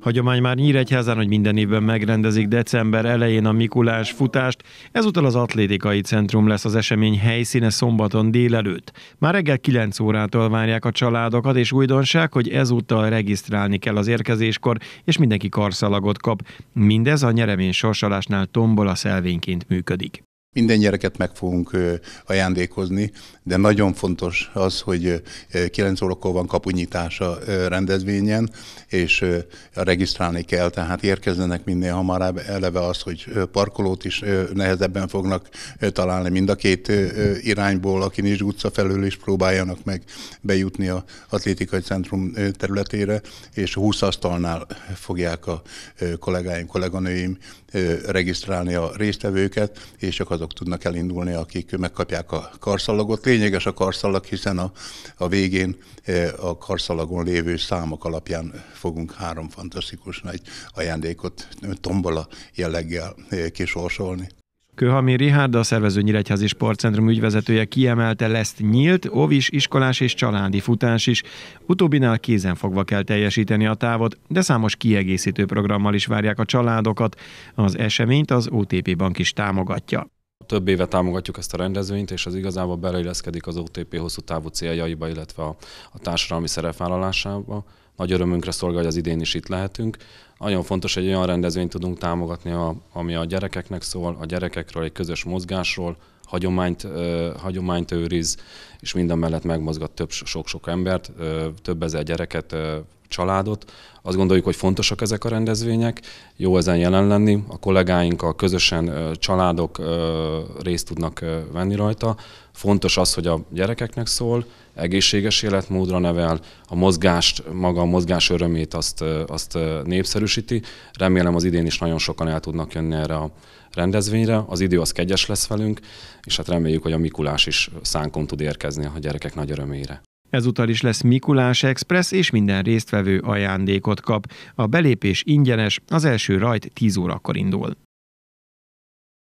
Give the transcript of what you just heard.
Hagyomány már Nyíregyházán, hogy minden évben megrendezik december elején a Mikulás futást, ezúttal az atlétikai centrum lesz az esemény helyszíne szombaton délelőtt. Már reggel 9 órától várják a családokat, és újdonság, hogy ezúttal regisztrálni kell az érkezéskor, és mindenki karszalagot kap. Mindez a nyeremény tombol a szelvényként működik. Minden gyereket meg fogunk ajándékozni, de nagyon fontos az, hogy 9 órakor van kapunyítás a rendezvényen, és regisztrálni kell, tehát érkezzenek minél hamarabb. Eleve az, hogy parkolót is nehezebben fognak találni mind a két irányból, aki Nizs utca felől is próbáljanak meg bejutni a atlétikai centrum területére, és 20 asztalnál fogják a kollégáim, kolléganőim regisztrálni a résztvevőket, és csak azok azok tudnak elindulni, akik megkapják a karszalagot. Lényeges a karszalag, hiszen a, a végén e, a karszalagon lévő számok alapján fogunk három fantasztikus nagy ajándékot tombola jelleggel e, kisorsolni. Köhami Rihárd, a szervező Nyíregyházi Sportcentrum ügyvezetője kiemelte, lesz nyílt, ovis, iskolás és családi futás is. Utóbbinál fogva kell teljesíteni a távot, de számos kiegészítő programmal is várják a családokat. Az eseményt az OTP Bank is támogatja több éve támogatjuk ezt a rendezvényt, és az igazából beleilleszkedik az OTP hosszú távú céljaiba, illetve a, a társadalmi szerepvállalásába. Nagy örömünkre szolgál, hogy az idén is itt lehetünk. Nagyon fontos, hogy olyan rendezvényt tudunk támogatni, ami a gyerekeknek szól, a gyerekekről, egy közös mozgásról, hagyományt, uh, hagyományt őriz, és minden mellett megmozgat több sok-sok embert, több ezer gyereket családot. Azt gondoljuk, hogy fontosak ezek a rendezvények, jó ezen jelen lenni, a a közösen családok részt tudnak venni rajta. Fontos az, hogy a gyerekeknek szól, egészséges életmódra nevel, a mozgást, maga a mozgás örömét azt, azt népszerűsíti. Remélem az idén is nagyon sokan el tudnak jönni erre a rendezvényre. Az idő az kegyes lesz velünk, és hát reméljük, hogy a Mikulás is szánkon tud érkezni a gyerekek nagy örömére. Ezúttal is lesz Mikulás Express, és minden résztvevő ajándékot kap. A belépés ingyenes, az első rajt 10 órakor indul.